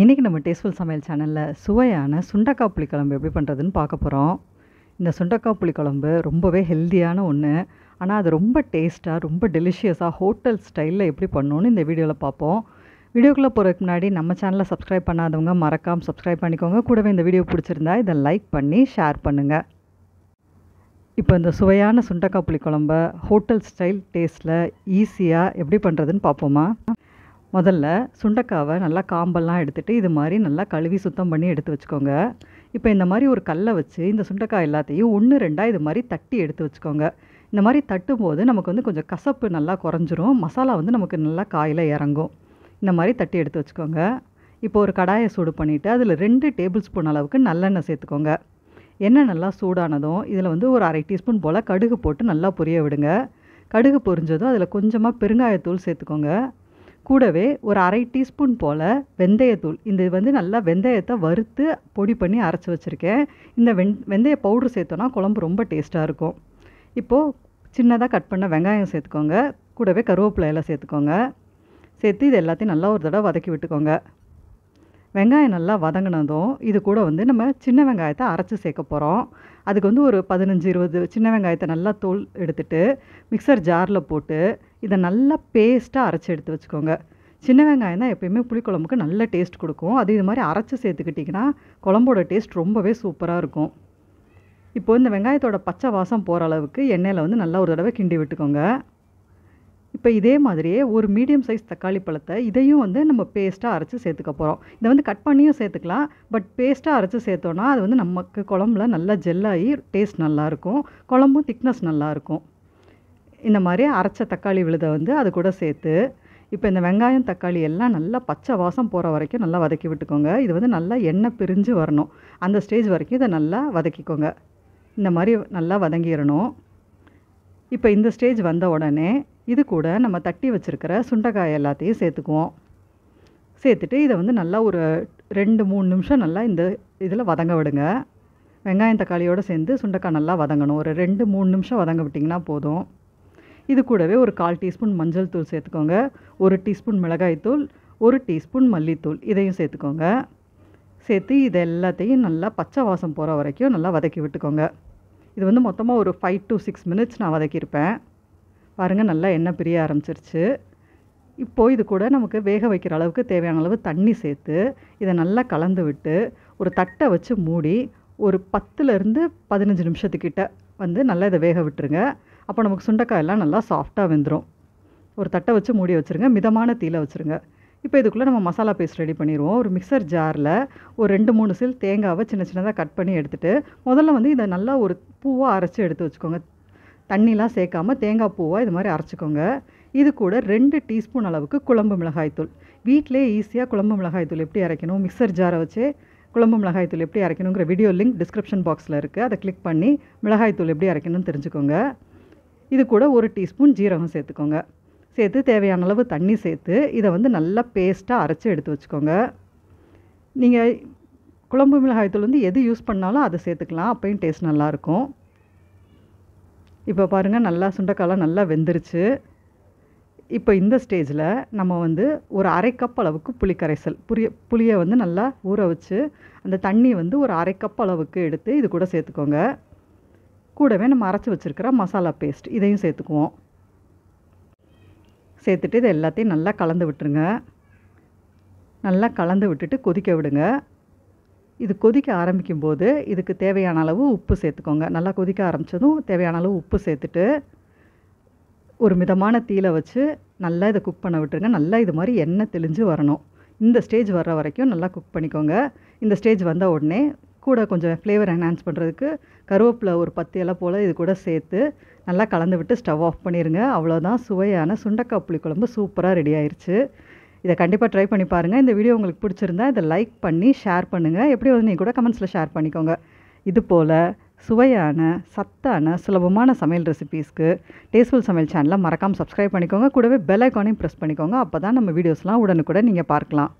இன்றைக்கி நம்ம டேஸ்ட்ஃபுல் சமையல் சேனலில் சுவையான சுண்டக்காய் புளிக்குழம்பு எப்படி பண்ணுறதுன்னு பார்க்க போகிறோம் இந்த சுண்டக்காய் புளிக்குழம்பு ரொம்பவே ஹெல்த்தியான ஒன்று ஆனால் அது ரொம்ப டேஸ்ட்டாக ரொம்ப டெலிஷியஸாக ஹோட்டல் ஸ்டைலில் எப்படி பண்ணணும்னு இந்த வீடியோவில் பார்ப்போம் வீடியோக்குள்ளே போகிறதுக்கு முன்னாடி நம்ம சேனலை சப்ஸ்கிரைப் பண்ணாதவங்க மறக்காமல் சப்ஸ்கிரைப் பண்ணிக்கோங்க கூடவே இந்த வீடியோ பிடிச்சிருந்தா இதை லைக் பண்ணி ஷேர் பண்ணுங்கள் இப்போ இந்த சுவையான சுண்டக்காய் புளிக்குழம்பை ஹோட்டல் ஸ்டைல் டேஸ்ட்டில் ஈஸியாக எப்படி பண்ணுறதுன்னு பார்ப்போமா முதல்ல சுண்டக்காவை நல்லா காம்பெல்லாம் எடுத்துகிட்டு இது மாதிரி நல்லா கழுவி சுத்தம் பண்ணி எடுத்து வச்சுக்கோங்க இப்போ இந்த மாதிரி ஒரு கல்லை வச்சு இந்த சுண்டக்காய் எல்லாத்தையும் ஒன்று ரெண்டாக இது மாதிரி தட்டி எடுத்து வச்சுக்கோங்க இந்த மாதிரி தட்டும் போது நமக்கு வந்து கொஞ்சம் கசப்பு நல்லா குறைஞ்சிரும் மசாலா வந்து நமக்கு நல்லா காயில் இறங்கும் இந்த மாதிரி தட்டி எடுத்து வச்சுக்கோங்க இப்போ ஒரு கடாயை சூடு பண்ணிவிட்டு அதில் ரெண்டு டேபிள் ஸ்பூன் அளவுக்கு நல்லெண்ணெய் சேர்த்துக்கோங்க எண்ணெய் நல்லா சூடானதும் இதில் வந்து ஒரு அரை டீஸ்பூன் போல் கடுகு போட்டு நல்லா பொரிய விடுங்க கடுகு பொரிஞ்சதும் அதில் கொஞ்சமாக பெருங்காயத்தூள் சேர்த்துக்கோங்க கூடவே ஒரு அரை டீஸ்பூன் போல் வெந்தயத்தூள் இந்த வந்து நல்லா வெந்தயத்தை வறுத்து பொடி பண்ணி அரைச்சி வச்சுருக்கேன் இந்த வெண் வெந்தய பவுட்ரு சேர்த்தோன்னா குழம்பு ரொம்ப டேஸ்ட்டாக இருக்கும் இப்போது சின்னதாக கட் பண்ண வெங்காயம் சேர்த்துக்கோங்க கூடவே கருவேப்பிலை சேர்த்துக்கோங்க சேர்த்து இது எல்லாத்தையும் நல்லா ஒரு தடவை வதக்கி விட்டுக்கோங்க வெங்காயம் நல்லா வதங்கினதும் இது கூட வந்து நம்ம சின்ன வெங்காயத்தை அரைச்சி சேர்க்க போகிறோம் அதுக்கு வந்து ஒரு பதினஞ்சு இருபது சின்ன வெங்காயத்தை நல்லா தோல் எடுத்துகிட்டு மிக்சர் ஜாரில் போட்டு இதை நல்லா பேஸ்ட்டாக அரைச்சி எடுத்து வச்சுக்கோங்க சின்ன வெங்காயம் தான் எப்போயுமே புளிக்குழம்புக்கு நல்ல டேஸ்ட் கொடுக்கும் அது இது மாதிரி அரைச்சி சேர்த்துக்கிட்டிங்கன்னா குழம்போட டேஸ்ட் ரொம்பவே சூப்பராக இருக்கும் இப்போது இந்த வெங்காயத்தோட பச்சை வாசம் போகிற அளவுக்கு எண்ணெயில் வந்து நல்லா ஒரு தடவை கிண்டி விட்டுக்கோங்க இப்போ இதே மாதிரியே ஒரு மீடியம் சைஸ் தக்காளி பழத்தை இதையும் வந்து நம்ம பேஸ்ட்டாக அரைச்சி சேர்த்துக்க போகிறோம் இதை வந்து கட் பண்ணியும் சேர்த்துக்கலாம் பட் பேஸ்ட்டாக அரைச்சி சேர்த்தோன்னா அது வந்து நமக்கு குழம்புல நல்லா ஜெல்லாகி டேஸ்ட் நல்லாயிருக்கும் குழம்பும் திக்னஸ் நல்லாயிருக்கும் இந்த மாதிரி அரைச்ச தக்காளி விழுதை வந்து அது கூட சேர்த்து இப்போ இந்த வெங்காயம் தக்காளி எல்லாம் நல்லா பச்சை வாசம் போகிற வரைக்கும் நல்லா வதக்கி விட்டுக்கோங்க இது வந்து நல்லா எண்ணெய் பிரிஞ்சு வரணும் அந்த ஸ்டேஜ் வரைக்கும் இதை நல்லா வதக்கிக்கோங்க இந்த மாதிரி நல்லா வதங்கிடணும் இப்போ இந்த ஸ்டேஜ் வந்த உடனே இது கூட நம்ம தட்டி வச்சுருக்கிற சுண்டைக்காய் எல்லாத்தையும் சேர்த்துக்குவோம் சேர்த்துட்டு இதை வந்து நல்லா ஒரு ரெண்டு மூணு நிமிஷம் நல்லா இந்த இதில் வதங்க விடுங்க வெங்காயம் தக்காளியோடு சேர்ந்து சுண்டைக்காய் நல்லா வதங்கணும் ஒரு ரெண்டு மூணு நிமிஷம் வதங்க விட்டிங்கன்னா போதும் இது கூடவே ஒரு கால் டீஸ்பூன் மஞ்சள் தூள் சேர்த்துக்கோங்க ஒரு டீஸ்பூன் மிளகாய்த்தூள் ஒரு டீஸ்பூன் மல்லித்தூள் இதையும் சேர்த்துக்கோங்க சேர்த்து இது எல்லாத்தையும் நல்லா பச்சை வாசம் போகிற வரைக்கும் நல்லா வதக்கி விட்டுக்கோங்க இது வந்து மொத்தமாக ஒரு ஃபைவ் டு சிக்ஸ் மினிட்ஸ் நான் வதக்கியிருப்பேன் பாருங்கள் நல்லா எண்ணெய் பிரிய ஆரம்பிச்சிருச்சு இப்போது இது கூட நமக்கு வேக வைக்கிற அளவுக்கு தேவையான அளவு தண்ணி சேர்த்து இதை நல்லா கலந்து விட்டு ஒரு தட்டை வச்சு மூடி ஒரு பத்துலேருந்து பதினஞ்சு நிமிஷத்துக்கிட்ட வந்து நல்லா இதை வேக விட்டுருங்க அப்போ நமக்கு சுண்டக்காய் எல்லாம் நல்லா சாஃப்டாக வெந்துடும் ஒரு தட்டை வச்சு மூடி வச்சுருங்க மிதமான தீயில் வச்சுருங்க இப்போ இதுக்குள்ளே நம்ம மசாலா பேஸ்ட் ரெடி பண்ணிடுவோம் ஒரு மிக்சர் ஜாரில் ஒரு ரெண்டு மூணு சில் தேங்காவை சின்ன சின்னதாக கட் பண்ணி எடுத்துகிட்டு முதல்ல வந்து இதை நல்லா ஒரு பூவாக அரைச்சி எடுத்து வச்சுக்கோங்க தண்ணிலாம் சேர்க்காமல் தேங்காய் பூவாக இது மாதிரி அரைச்சிக்கோங்க இது கூட ரெண்டு டீஸ்பூன் அளவுக்கு குழம்பு மிளகாய்த்தூள் வீட்டிலே ஈஸியாக குழம்பு மிளகாய்த்தூள் எப்படி அரைக்கணும் மிக்சர் ஜாரை வச்சு குழம்பு மிளகாய்த்தூள் எப்படி அரைக்கணுங்கிற வீடியோ லிங்க் டிஸ்கிரிப்ஷன் பாக்ஸில் இருக்குது அதை கிளிக் பண்ணி மிளகாய்த்தூள் எப்படி அரைக்கணும்னு தெரிஞ்சுக்கோங்க இது கூட ஒரு டீஸ்பூன் ஜீரகம் சேர்த்துக்கோங்க சேர்த்து தேவையான அளவு தண்ணி சேர்த்து இதை வந்து நல்லா பேஸ்ட்டாக அரைச்சி எடுத்து வச்சுக்கோங்க நீங்கள் குழம்பு மிளகாய்த்தூள் வந்து எது யூஸ் பண்ணாலும் அதை சேர்த்துக்கலாம் அப்பையும் டேஸ்ட் நல்லாயிருக்கும் இப்போ பாருங்கள் நல்லா சுண்டைக்காலாம் நல்லா வெந்துருச்சு இப்போ இந்த ஸ்டேஜில் நம்ம வந்து ஒரு அரை கப் அளவுக்கு புளி கரைசல் புளிய புளியை வந்து நல்லா ஊற வச்சு அந்த தண்ணி வந்து ஒரு அரை கப் அளவுக்கு எடுத்து இது கூட சேர்த்துக்கோங்க கூடவே நம்ம அரைச்சி வச்சுருக்கிற மசாலா பேஸ்ட் இதையும் சேர்த்துக்குவோம் சேர்த்துட்டு இதை எல்லாத்தையும் நல்லா கலந்து விட்டுருங்க நல்லா கலந்து விட்டுட்டு கொதிக்க விடுங்க இது கொதிக்க ஆரம்பிக்கும் போது இதுக்கு தேவையான அளவு உப்பு சேர்த்துக்கோங்க நல்லா கொதிக்க ஆரம்பித்ததும் தேவையான அளவு உப்பு சேர்த்துட்டு ஒரு மிதமான தீல வச்சு நல்லா இதை குக் பண்ண விட்டுருங்க நல்லா இது மாதிரி எண்ணெய் தெளிஞ்சு வரணும் இந்த ஸ்டேஜ் வர்ற வரைக்கும் நல்லா குக் பண்ணிக்கோங்க இந்த ஸ்டேஜ் வந்த உடனே கூட கொஞ்சம் ஃப்ளேவர் என்ஹான்ஸ் பண்ணுறதுக்கு கருவேப்பிலை ஒரு பத்து இலை போல் இது கூட சேர்த்து நல்லா கலந்து விட்டு ஸ்டவ் ஆஃப் பண்ணிடுங்க அவ்வளோதான் சுவையான சுண்டக்காய் புளி குழம்பு சூப்பராக ரெடி ஆயிடுச்சு இதை கண்டிப்பாக ட்ரை பண்ணி பாருங்கள் இந்த வீடியோ உங்களுக்கு பிடிச்சிருந்தா இதை லைக் பண்ணி ஷேர் பண்ணுங்கள் எப்படி வந்து நீங்கள் கூட கமெண்ட்ஸில் ஷேர் பண்ணிக்கோங்க இது போல் சுவையான சத்தான சுலபமான சமையல் ரெசிபீஸ்க்கு டேஸ்ட்ஃபுல் சமையல் சேனலை மறக்காமல் சப்ஸ்கிரைப் பண்ணிக்கோங்க கூடவே பெல் ஐக்கானையும் ப்ரெஸ் பண்ணிக்கோங்க அப்போ தான் நம்ம வீடியோஸ்லாம் உடனுக்குடன் நீங்கள் பார்க்கலாம்